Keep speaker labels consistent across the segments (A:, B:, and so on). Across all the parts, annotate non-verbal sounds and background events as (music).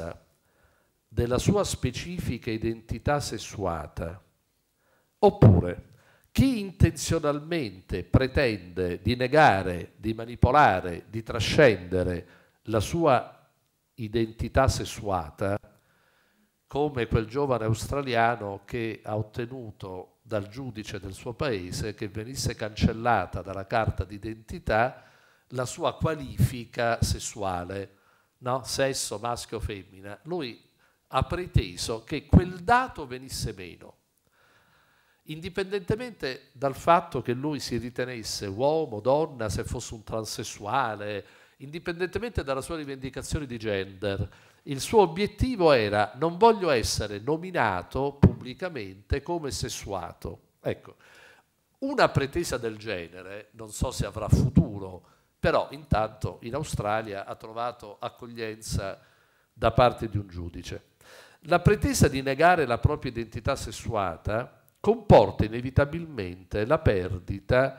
A: consapevolezza della sua specifica identità sessuata, oppure chi intenzionalmente pretende di negare, di manipolare, di trascendere la sua identità sessuata, come quel giovane australiano che ha ottenuto dal giudice del suo paese che venisse cancellata dalla carta d'identità la sua qualifica sessuale no? sesso maschio femmina, lui ha preteso che quel dato venisse meno, indipendentemente dal fatto che lui si ritenesse uomo, donna, se fosse un transessuale, indipendentemente dalla sua rivendicazione di gender. Il suo obiettivo era non voglio essere nominato pubblicamente come sessuato. Ecco, una pretesa del genere, non so se avrà futuro, però intanto in Australia ha trovato accoglienza da parte di un giudice. La pretesa di negare la propria identità sessuata comporta inevitabilmente la perdita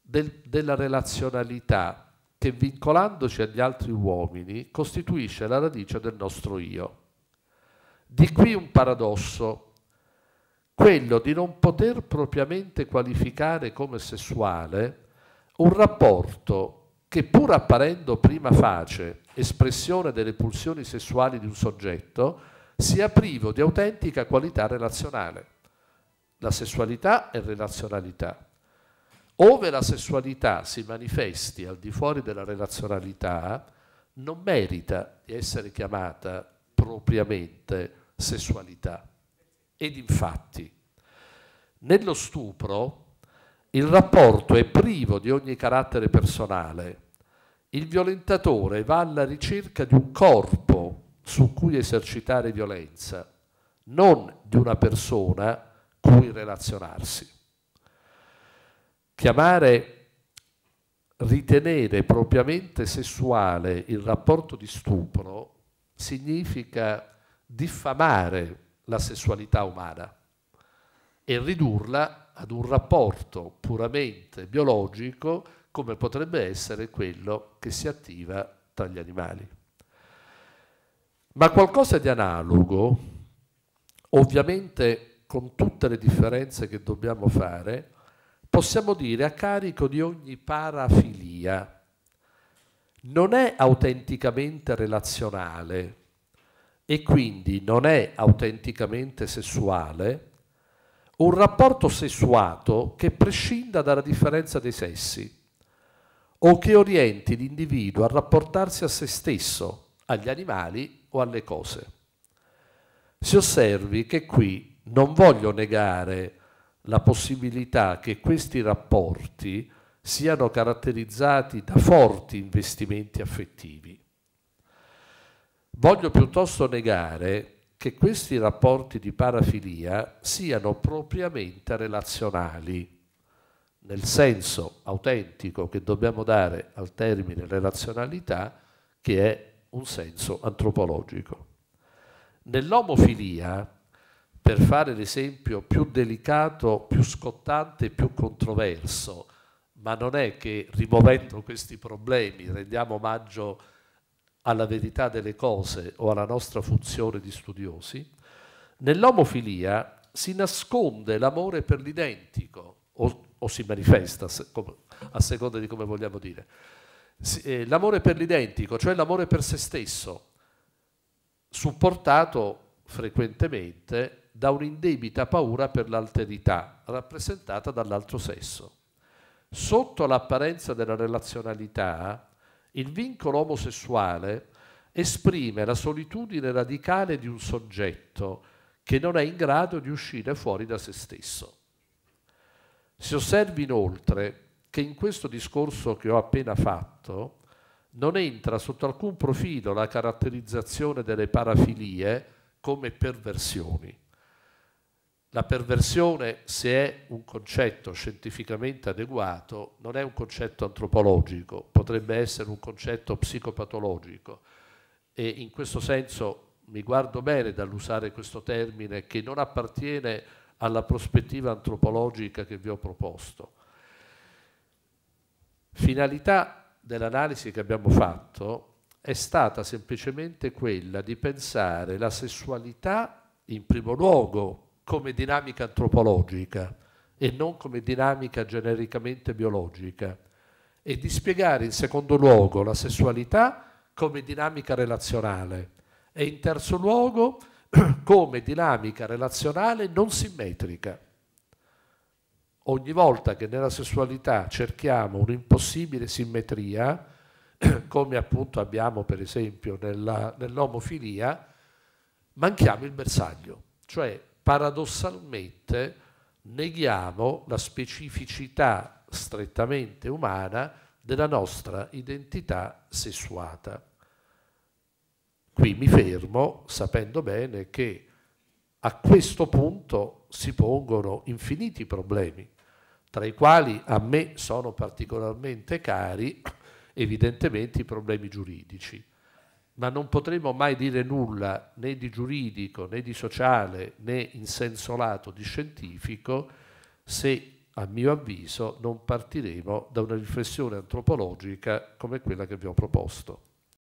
A: del, della relazionalità che vincolandoci agli altri uomini costituisce la radice del nostro io. Di qui un paradosso, quello di non poter propriamente qualificare come sessuale un rapporto che pur apparendo prima facie espressione delle pulsioni sessuali di un soggetto, sia privo di autentica qualità relazionale. La sessualità è relazionalità. Ove la sessualità si manifesti al di fuori della relazionalità, non merita di essere chiamata propriamente sessualità. Ed infatti, nello stupro, il rapporto è privo di ogni carattere personale, il violentatore va alla ricerca di un corpo su cui esercitare violenza, non di una persona cui relazionarsi. Chiamare ritenere propriamente sessuale il rapporto di stupro significa diffamare la sessualità umana e ridurla ad un rapporto puramente biologico come potrebbe essere quello che si attiva tra gli animali. Ma qualcosa di analogo, ovviamente con tutte le differenze che dobbiamo fare, possiamo dire a carico di ogni parafilia. Non è autenticamente relazionale e quindi non è autenticamente sessuale, un rapporto sessuato che prescinda dalla differenza dei sessi o che orienti l'individuo a rapportarsi a se stesso, agli animali o alle cose. Si osservi che qui non voglio negare la possibilità che questi rapporti siano caratterizzati da forti investimenti affettivi. Voglio piuttosto negare che questi rapporti di parafilia siano propriamente relazionali, nel senso autentico che dobbiamo dare al termine relazionalità, che è un senso antropologico. Nell'omofilia, per fare l'esempio più delicato, più scottante, più controverso, ma non è che rimuovendo questi problemi rendiamo omaggio alla verità delle cose o alla nostra funzione di studiosi, nell'omofilia si nasconde l'amore per l'identico o, o, si manifesta a seconda di come vogliamo dire. Eh, l'amore per l'identico, cioè l'amore per se stesso, supportato frequentemente da un'indebita paura per l'alterità, rappresentata dall'altro sesso. Sotto l'apparenza della razionalità, il vincolo omosessuale esprime la solitudine radicale di un soggetto che non è in grado di uscire fuori da se stesso. Si osservi inoltre che in questo discorso che ho appena fatto non entra sotto alcun profilo la caratterizzazione delle parafilie come perversioni. La perversione, se è un concetto scientificamente adeguato, non è un concetto antropologico, potrebbe essere un concetto psicopatologico e in questo senso mi guardo bene dall'usare questo termine che non appartiene alla prospettiva antropologica che vi ho proposto. Finalità dell'analisi che abbiamo fatto è stata semplicemente quella di pensare la sessualità in primo luogo come dinamica antropologica e non come dinamica genericamente biologica e di spiegare in secondo luogo la sessualità come dinamica relazionale e in terzo luogo (clears throat) come dinamica relazionale non simmetrica. Ogni volta che nella sessualità cerchiamo un'impossibile simmetria, (clears throat) come appunto abbiamo per esempio nell'omofilia, manchiamo il bersaglio, cioè paradossalmente neghiamo la specificità strettamente umana della nostra identità sessuata. Qui mi fermo sapendo bene che a questo punto si pongono infiniti problemi, tra i quali a me sono particolarmente cari evidentemente i problemi giuridici ma non potremo mai dire nulla né di giuridico, né di sociale, né in senso lato di scientifico se, a mio avviso, non partiremo da una riflessione antropologica come quella che vi ho proposto.